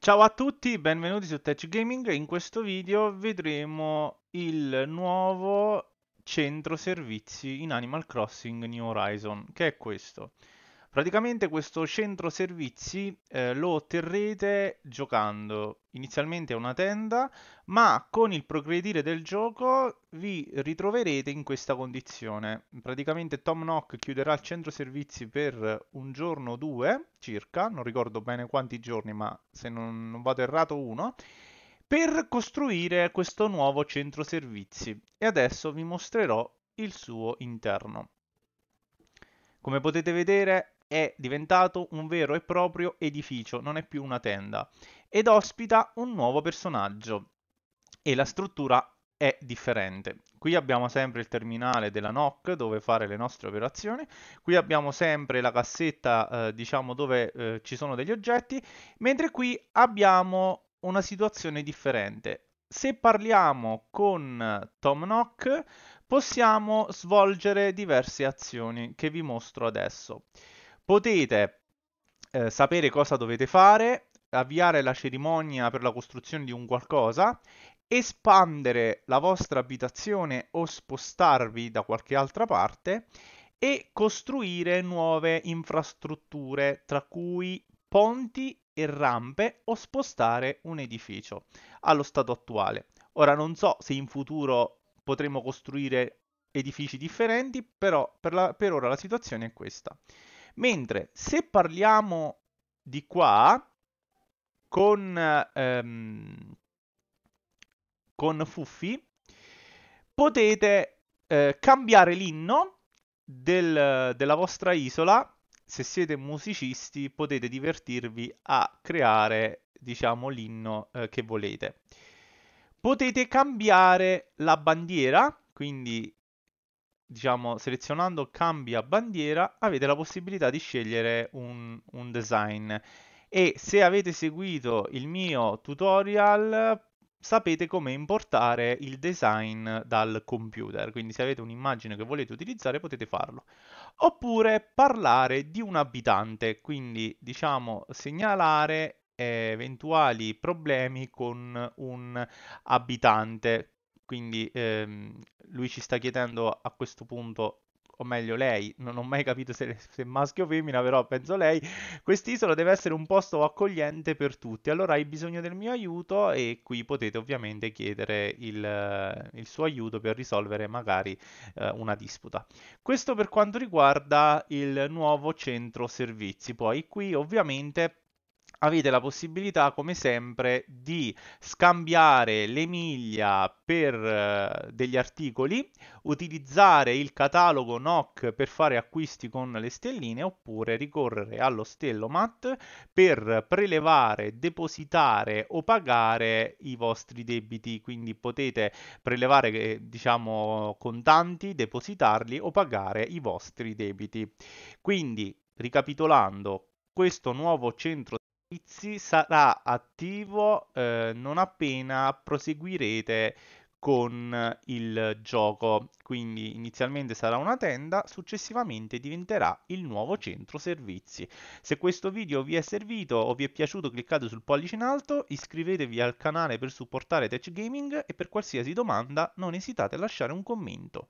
Ciao a tutti, benvenuti su Tech Gaming. In questo video vedremo il nuovo centro servizi in Animal Crossing New Horizon, che è questo. Praticamente questo centro servizi eh, lo otterrete giocando inizialmente a una tenda, ma con il progredire del gioco vi ritroverete in questa condizione. Praticamente Tom Nock chiuderà il centro servizi per un giorno o due circa, non ricordo bene quanti giorni, ma se non, non vado errato uno, per costruire questo nuovo centro servizi. E adesso vi mostrerò il suo interno. Come potete vedere è diventato un vero e proprio edificio, non è più una tenda, ed ospita un nuovo personaggio e la struttura è differente. Qui abbiamo sempre il terminale della NOC dove fare le nostre operazioni, qui abbiamo sempre la cassetta eh, diciamo dove eh, ci sono degli oggetti, mentre qui abbiamo una situazione differente. Se parliamo con Tom Nock possiamo svolgere diverse azioni che vi mostro adesso. Potete eh, sapere cosa dovete fare, avviare la cerimonia per la costruzione di un qualcosa, espandere la vostra abitazione o spostarvi da qualche altra parte e costruire nuove infrastrutture, tra cui ponti e rampe o spostare un edificio allo stato attuale. Ora non so se in futuro potremo costruire edifici differenti, però per, la, per ora la situazione è questa. Mentre se parliamo di qua con, ehm, con Fuffi, potete eh, cambiare l'inno del, della vostra isola. Se siete musicisti potete divertirvi a creare, diciamo, l'inno eh, che volete. Potete cambiare la bandiera, quindi diciamo, selezionando cambia bandiera, avete la possibilità di scegliere un, un design. E se avete seguito il mio tutorial, sapete come importare il design dal computer, quindi se avete un'immagine che volete utilizzare potete farlo. Oppure parlare di un abitante, quindi diciamo segnalare eh, eventuali problemi con un abitante quindi ehm, lui ci sta chiedendo a questo punto, o meglio lei, non ho mai capito se, è maschio o femmina, però penso lei, quest'isola deve essere un posto accogliente per tutti, allora hai bisogno del mio aiuto e qui potete ovviamente chiedere il, il suo aiuto per risolvere magari eh, una disputa. Questo per quanto riguarda il nuovo centro servizi, poi qui ovviamente avete la possibilità, come sempre, di scambiare le miglia per eh, degli articoli, utilizzare il catalogo NOC per fare acquisti con le stelline, oppure ricorrere allo Stellomat per prelevare, depositare o pagare i vostri debiti. Quindi potete prelevare, eh, diciamo, contanti, depositarli o pagare i vostri debiti. Quindi, ricapitolando, questo nuovo centro Pizzi sarà attivo eh, non appena proseguirete con eh, il gioco. Quindi inizialmente sarà una tenda, successivamente diventerà il nuovo centro servizi. Se questo video vi è servito o vi è piaciuto cliccate sul pollice in alto, iscrivetevi al canale per supportare Tech Gaming e per qualsiasi domanda non esitate a lasciare un commento.